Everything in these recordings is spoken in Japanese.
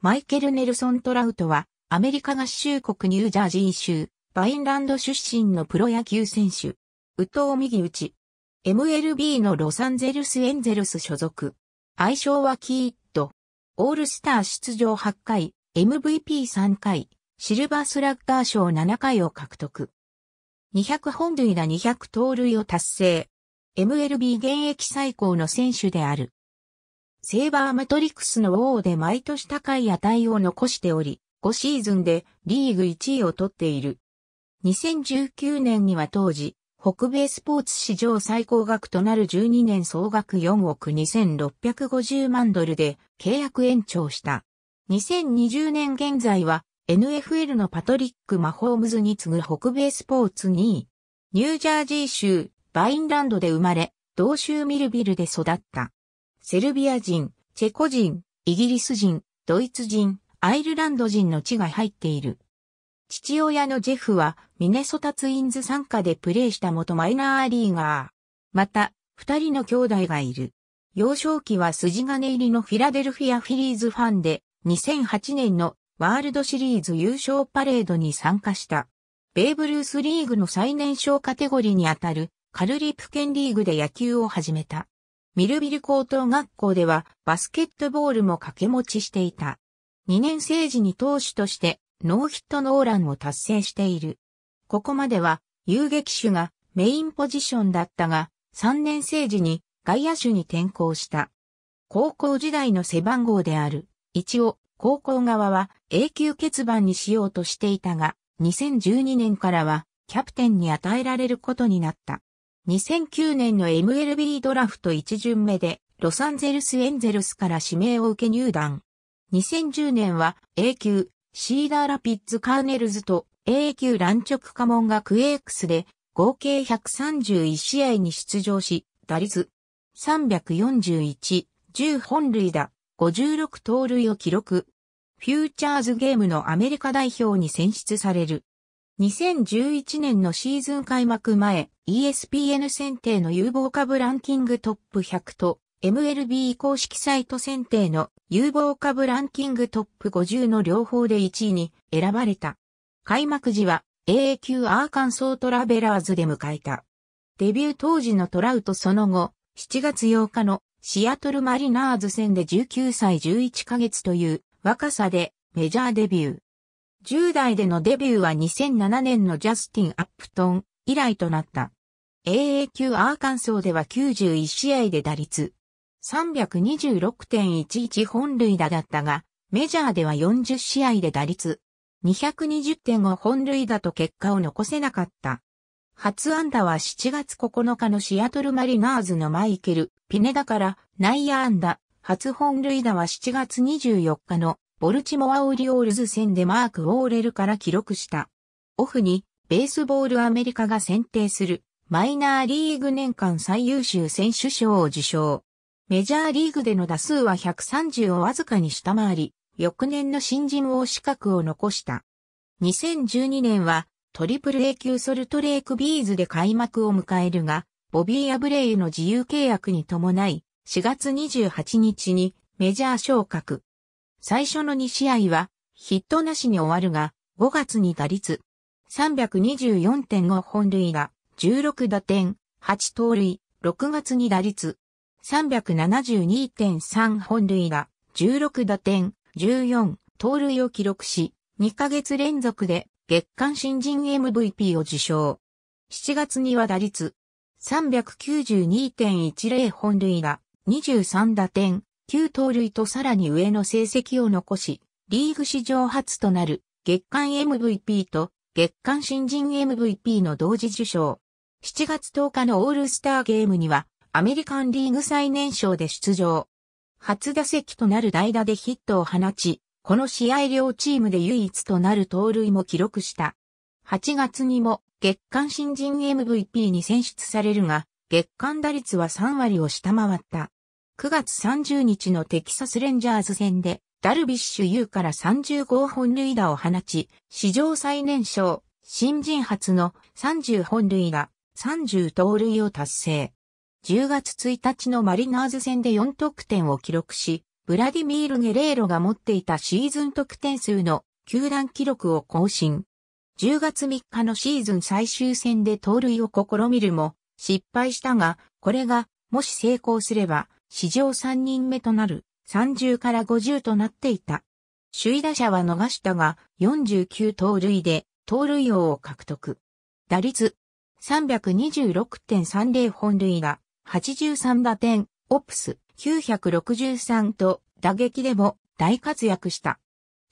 マイケル・ネルソン・トラウトは、アメリカ合衆国ニュージャージー州、バインランド出身のプロ野球選手。宇藤右打ち。MLB のロサンゼルス・エンゼルス所属。愛称はキーッド。オールスター出場8回、MVP3 回、シルバースラッガー賞7回を獲得。200本塁打200盗塁を達成。MLB 現役最高の選手である。セーバーマトリックスの王で毎年高い値を残しており、5シーズンでリーグ1位を取っている。2019年には当時、北米スポーツ史上最高額となる12年総額4億2650万ドルで契約延長した。2020年現在は NFL のパトリック・マホームズに次ぐ北米スポーツ2位。ニュージャージー州バインランドで生まれ、同州ミルビルで育った。セルビア人、チェコ人、イギリス人、ドイツ人、アイルランド人の地が入っている。父親のジェフはミネソタツインズ参加でプレーした元マイナーリーガー。また、二人の兄弟がいる。幼少期は筋金入りのフィラデルフィアフィリーズファンで、2008年のワールドシリーズ優勝パレードに参加した。ベーブ・ルースリーグの最年少カテゴリーにあたるカルリプ県リーグで野球を始めた。ミルビル高等学校ではバスケットボールも掛け持ちしていた。2年生時に投手としてノーヒットノーランを達成している。ここまでは遊撃手がメインポジションだったが、3年生時に外野手に転向した。高校時代の背番号である、一応、高校側は永久欠番にしようとしていたが、2012年からはキャプテンに与えられることになった。2009年の MLB ドラフト1巡目でロサンゼルスエンゼルスから指名を受け入団。2010年は A 級シーダーラピッツカーネルズと A 級ランチョクカモンがクエークスで合計131試合に出場し、打率341、10本塁打、56盗塁を記録。フューチャーズゲームのアメリカ代表に選出される。2011年のシーズン開幕前、ESPN 選定の有望株ランキングトップ100と、MLB 公式サイト選定の有望株ランキングトップ50の両方で1位に選ばれた。開幕時は AA 級アーカンソートラベラーズで迎えた。デビュー当時のトラウトその後、7月8日のシアトルマリナーズ戦で19歳11ヶ月という若さでメジャーデビュー。10代でのデビューは2007年のジャスティン・アップトン以来となった。AA 級アーカンソーでは91試合で打率326.11本塁打だったが、メジャーでは40試合で打率220.5本塁打と結果を残せなかった。初安打は7月9日のシアトルマリナーズのマイケル・ピネダから内野安打、初本塁打は7月24日のボルチモア・オリオールズ戦でマーク・オーレルから記録した。オフに、ベースボールアメリカが選定する、マイナーリーグ年間最優秀選手賞を受賞。メジャーリーグでの打数は130をわずかに下回り、翌年の新人王資格を残した。2012年は、トリプル A 級ソルトレイクビーズで開幕を迎えるが、ボビー・アブレイの自由契約に伴い、4月28日にメジャー昇格。最初の2試合はヒットなしに終わるが、5月に打率324.5本塁打、16打点、8盗塁、6月に打率372.3本塁打、16打点、14盗塁を記録し、2ヶ月連続で月間新人 MVP を受賞。7月には打率392.10本塁打、23打点、9盗塁とさらに上の成績を残し、リーグ史上初となる月間 MVP と月間新人 MVP の同時受賞。7月10日のオールスターゲームにはアメリカンリーグ最年少で出場。初打席となる代打でヒットを放ち、この試合両チームで唯一となる盗塁も記録した。8月にも月間新人 MVP に選出されるが、月間打率は3割を下回った。9月30日のテキサスレンジャーズ戦で、ダルビッシュ有から30号本塁打を放ち、史上最年少、新人初の30本塁打、30盗塁を達成。10月1日のマリナーズ戦で4得点を記録し、ブラディミール・ゲレーロが持っていたシーズン得点数の球団記録を更新。10月3日のシーズン最終戦で盗塁を試みるも、失敗したが、これが、もし成功すれば、史上3人目となる30から50となっていた。首位打者は逃したが、49盗塁で、盗塁王を獲得。打率、326.30本塁打、83打点、オプス、963と、打撃でも大活躍した。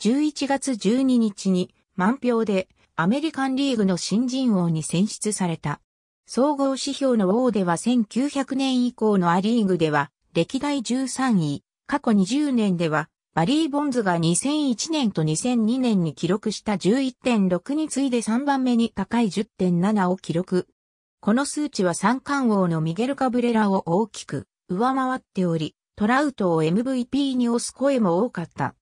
11月12日に、満票で、アメリカンリーグの新人王に選出された。総合指標の王では1900年以降のアリーグでは歴代13位、過去20年では、バリー・ボンズが2001年と2002年に記録した11.6に次いで3番目に高い10.7を記録。この数値は三冠王のミゲル・カブレラを大きく上回っており、トラウトを MVP に押す声も多かった。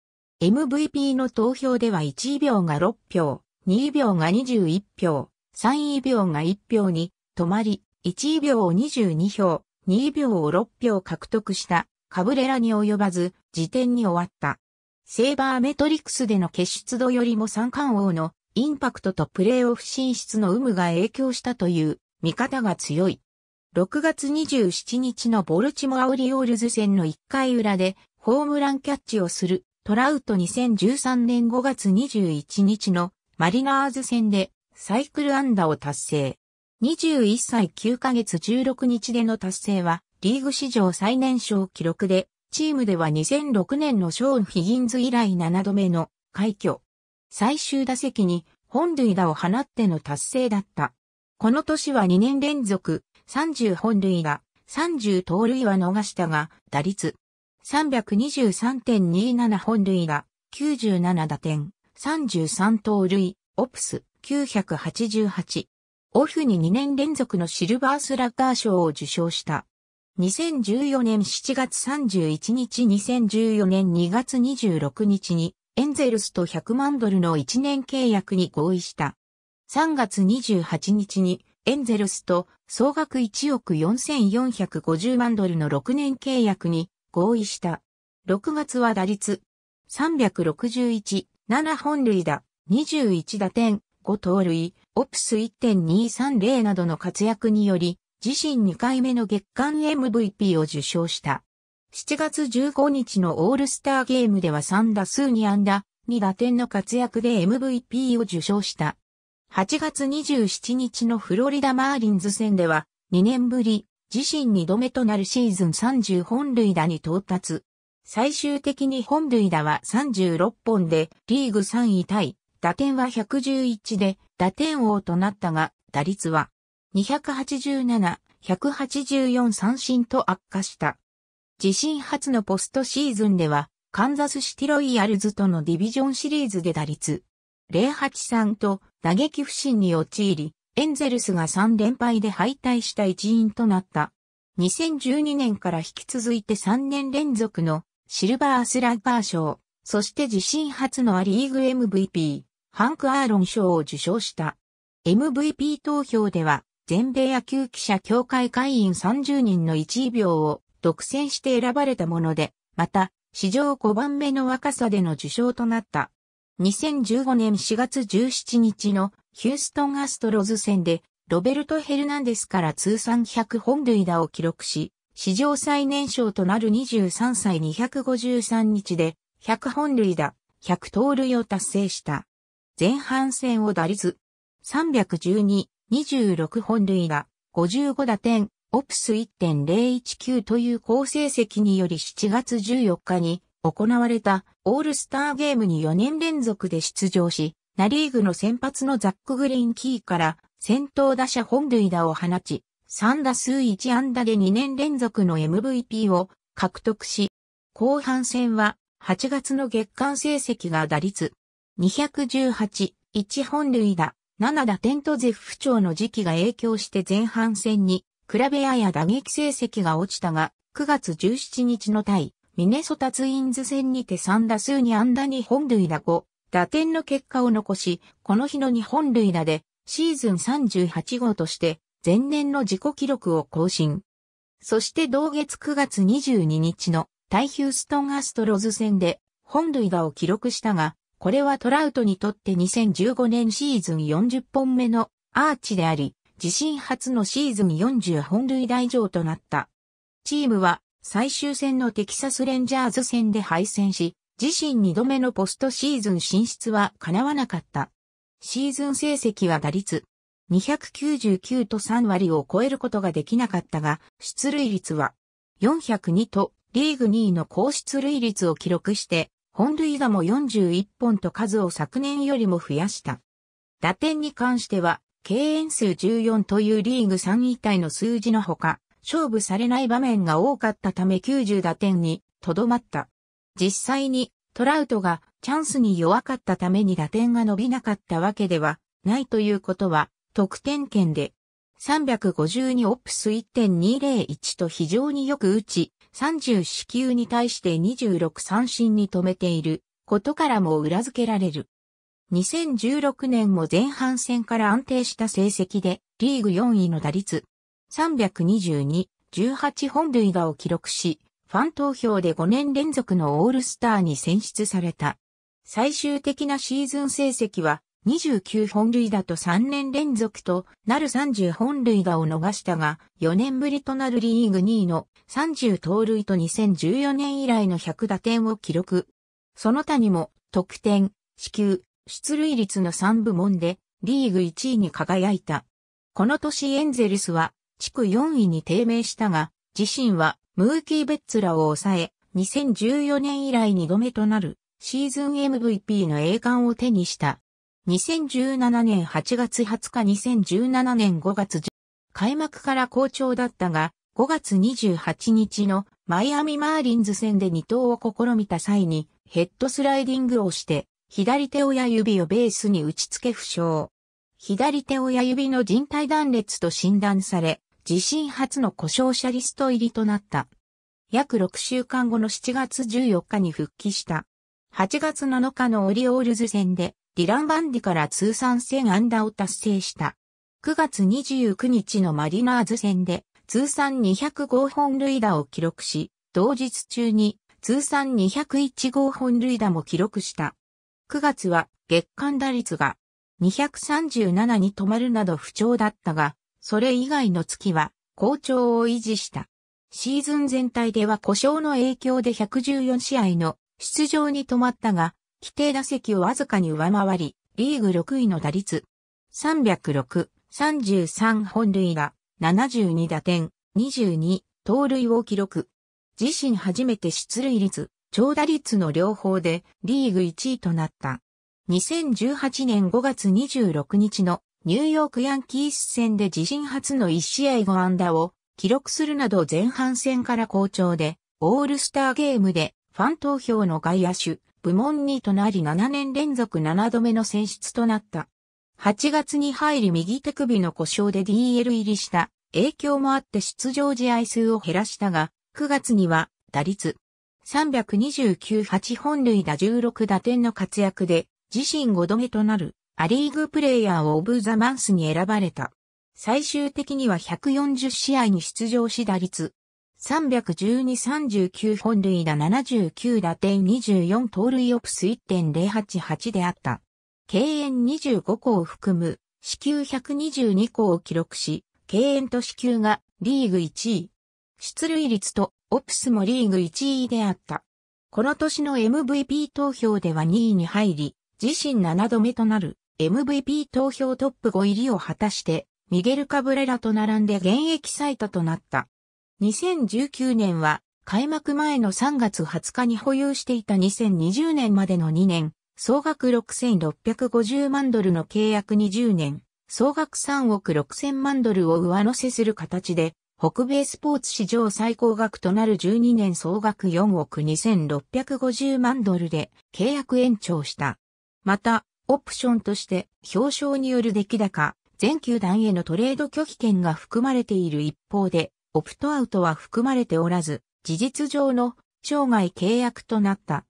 MVP の投票では1位秒が6票、2位秒が21票、3位秒が1票に止まり、1位秒を22票、2秒を6票獲得したカブレラに及ばず、時点に終わった。セーバーメトリクスでの決出度よりも三冠王のインパクトとプレーオフ進出の有無が影響したという見方が強い。6月27日のボルチモアオリオールズ戦の1回裏でホームランキャッチをするトラウト2013年5月21日のマリナーズ戦でサイクル安打を達成。21歳9ヶ月16日での達成は、リーグ史上最年少記録で、チームでは2006年のショーン・ヒギンズ以来7度目の快挙。最終打席に本塁打を放っての達成だった。この年は2年連続30本塁打、30盗塁は逃したが、打率323.27本塁打、97打点、33盗塁、オプス988。オフに2年連続のシルバースラッガー賞を受賞した。2014年7月31日2014年2月26日にエンゼルスと100万ドルの1年契約に合意した。3月28日にエンゼルスと総額1億4450万ドルの6年契約に合意した。6月は打率361、7本塁打、21打点、5盗塁、オプス1.230などの活躍により、自身2回目の月間 MVP を受賞した。7月15日のオールスターゲームでは3打数2安打、2打点の活躍で MVP を受賞した。8月27日のフロリダマーリンズ戦では、2年ぶり、自身2度目となるシーズン30本塁打に到達。最終的に本塁打は36本で、リーグ3位タイ、打点は111で、打点王となったが、打率は287、184三振と悪化した。自身初のポストシーズンでは、カンザスシティロイヤルズとのディビジョンシリーズで打率083と打撃不振に陥り、エンゼルスが3連敗で敗退した一因となった。2012年から引き続いて3年連続のシルバースラッガー賞、そして自身初のアリーグ MVP、ハンク・アーロン賞を受賞した。MVP 投票では、全米野球記者協会会員30人の1位票を独占して選ばれたもので、また、史上5番目の若さでの受賞となった。2015年4月17日のヒューストンアストロズ戦で、ロベルト・ヘルナンデスから通算100本塁打を記録し、史上最年少となる23歳253日で、100本塁打、100盗塁を達成した。前半戦を打率312、26本塁打、55打点、オプス1.019という好成績により7月14日に行われたオールスターゲームに4年連続で出場し、ナリーグの先発のザック・グリーンキーから先頭打者本塁打を放ち、3打数1安打で2年連続の MVP を獲得し、後半戦は8月の月間成績が打率218、1本塁打、7打点とゼフ不調の時期が影響して前半戦に、比べやや打撃成績が落ちたが、9月17日の対、ミネソタツインズ戦にて3打数に安打2本塁打5、打点の結果を残し、この日の2本塁打で、シーズン38号として、前年の自己記録を更新。そして同月9月22日の、対ヒューストンアストロズ戦で、本塁打を記録したが、これはトラウトにとって2015年シーズン40本目のアーチであり、自身初のシーズン40本塁打以上となった。チームは最終戦のテキサスレンジャーズ戦で敗戦し、自身2度目のポストシーズン進出は叶わなかった。シーズン成績は打率299と3割を超えることができなかったが、出塁率は402とリーグ2位の高出塁率を記録して本塁打も41本と数を昨年よりも増やした。打点に関しては、敬遠数14というリーグ3位体の数字のほか、勝負されない場面が多かったため90打点にとどまった。実際にトラウトがチャンスに弱かったために打点が伸びなかったわけではないということは得点圏で352オプス1.201と非常によく打ち、30四球に対して26三振に止めていることからも裏付けられる。2016年も前半戦から安定した成績でリーグ4位の打率322、18本塁打を記録し、ファン投票で5年連続のオールスターに選出された。最終的なシーズン成績は29本塁打と3年連続となる30本塁打を逃したが、4年ぶりとなるリーグ2位の30盗塁と2014年以来の100打点を記録。その他にも、得点、支給、出塁率の3部門で、リーグ1位に輝いた。この年エンゼルスは、地区4位に低迷したが、自身は、ムーキー・ベッツらを抑え、2014年以来2度目となる、シーズン MVP の栄冠を手にした。2017年8月20日2017年5月開幕から好調だったが、5月28日のマイアミマーリンズ戦で二投を試みた際にヘッドスライディングをして左手親指をベースに打ち付け負傷。左手親指の人体断裂と診断され、自身初の故障者リスト入りとなった。約6週間後の7月14日に復帰した。8月7日のオリオールズ戦でディラン・バンディから通算1000安打を達成した。9月29日のマリナーズ戦で通算205本塁打を記録し、同日中に通算201号本塁打も記録した。9月は月間打率が237に止まるなど不調だったが、それ以外の月は好調を維持した。シーズン全体では故障の影響で114試合の出場に止まったが、規定打席をわずかに上回り、リーグ6位の打率。306、33本塁打、72打点、22、盗塁を記録。自身初めて出塁率、長打率の両方でリーグ1位となった。2018年5月26日のニューヨークヤンキース戦で自身初の1試合5安打を記録するなど前半戦から好調で、オールスターゲームでファン投票の外野手、部門2となり7年連続7度目の選出となった。8月に入り右手首の故障で DL 入りした影響もあって出場試合数を減らしたが、9月には打率329-8本塁打16打点の活躍で自身5度目となるアリーグプレイヤーをオブザマンスに選ばれた。最終的には140試合に出場し打率312-39本塁打79打点24盗塁オプス1.088であった。敬遠25個を含む、支給122個を記録し、敬遠と支給がリーグ1位。出塁率とオプスもリーグ1位であった。この年の MVP 投票では2位に入り、自身7度目となる MVP 投票トップ5入りを果たして、ミゲル・カブレラと並んで現役最多となった。2019年は開幕前の3月20日に保有していた2020年までの2年、総額6650万ドルの契約20年、総額3億6000万ドルを上乗せする形で、北米スポーツ史上最高額となる12年総額4億2650万ドルで契約延長した。また、オプションとして表彰による出来高、全球団へのトレード拒否権が含まれている一方で、オプトアウトは含まれておらず、事実上の生涯契約となった。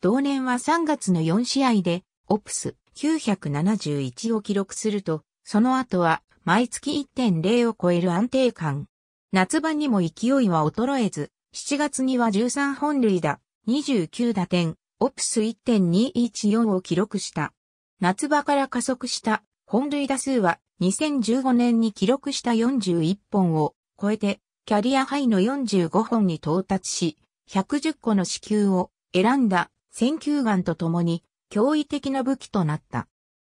同年は3月の4試合で、オプス971を記録すると、その後は毎月1.0を超える安定感。夏場にも勢いは衰えず、7月には13本塁打、29打点、オプス1.214を記録した。夏場から加速した本塁打数は2015年に記録した41本を超えてキャリアハイの45本に到達し、110個の支給を選んだ選球眼とともに驚異的な武器となった。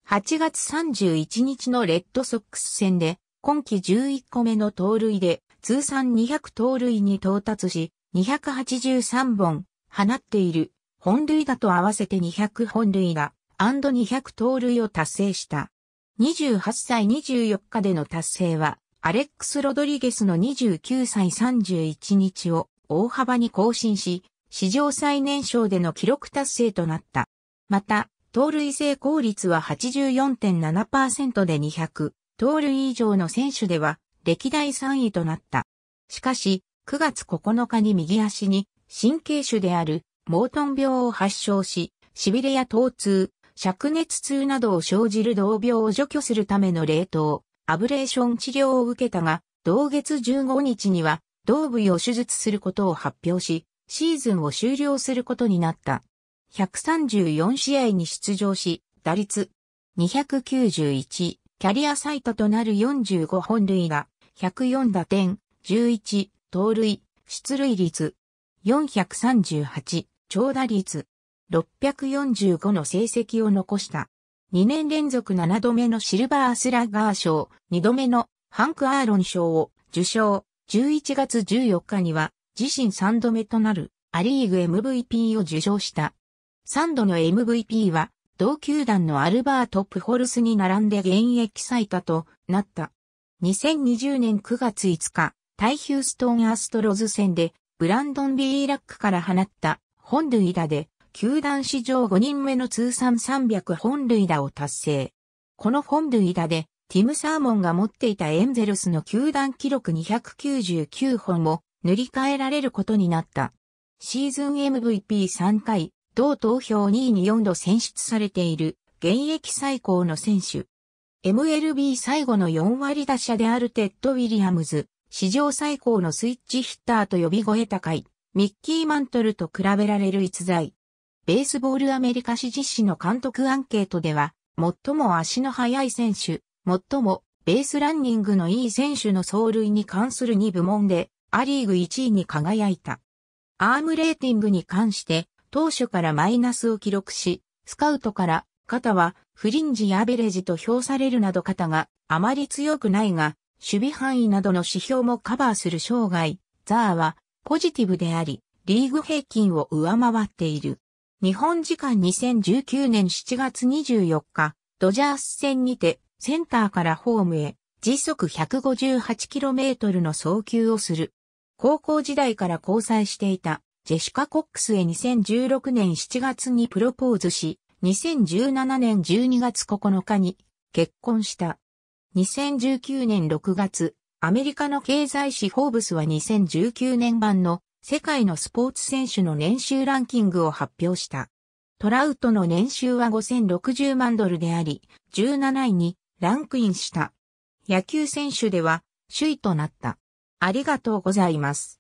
8月31日のレッドソックス戦で今季11個目の盗塁で通算200盗塁に到達し283本放っている本塁打と合わせて200本塁打 &200 盗塁を達成した。28歳24日での達成はアレックス・ロドリゲスの29歳31日を大幅に更新し、史上最年少での記録達成となった。また、盗塁成功率は84.7%で200、盗塁以上の選手では歴代3位となった。しかし、9月9日に右足に神経種であるモートン病を発症し、痺れや疼痛、灼熱痛などを生じる同病を除去するための冷凍、アブレーション治療を受けたが、同月15日には、同部位を手術することを発表し、シーズンを終了することになった。134試合に出場し、打率291、キャリア最多となる45本塁打、104打点、11、盗塁、出塁率438、長打率645の成績を残した。2年連続7度目のシルバースラガー賞、2度目のハンク・アーロン賞を受賞、11月14日には自身3度目となるアリーグ MVP を受賞した。3度の MVP は同球団のアルバート・プホルスに並んで現役最多となった。2020年9月5日、タイヒューストン・アストロズ戦でブランドン・ビーラックから放った本塁打で球団史上5人目の通算300本塁打を達成。この本塁打で、ティム・サーモンが持っていたエンゼルスの球団記録299本も塗り替えられることになった。シーズン MVP3 回、同投票2位に4度選出されている現役最高の選手。MLB 最後の4割打者であるテッド・ウィリアムズ、史上最高のスイッチヒッターと呼び声高い、ミッキー・マントルと比べられる逸材。ベースボールアメリカ史実施の監督アンケートでは、最も足の速い選手、最もベースランニングのいい選手の走塁に関する2部門で、アリーグ1位に輝いた。アームレーティングに関して、当初からマイナスを記録し、スカウトから肩はフリンジやアベレージと評されるなど肩があまり強くないが、守備範囲などの指標もカバーする障害、ザーはポジティブであり、リーグ平均を上回っている。日本時間2019年7月24日、ドジャース戦にて、センターからホームへ、時速 158km の送球をする。高校時代から交際していた、ジェシカ・コックスへ2016年7月にプロポーズし、2017年12月9日に結婚した。2019年6月、アメリカの経済誌フォーブスは2019年版の世界のスポーツ選手の年収ランキングを発表した。トラウトの年収は5060万ドルであり、17位にランクインした。野球選手では首位となった。ありがとうございます。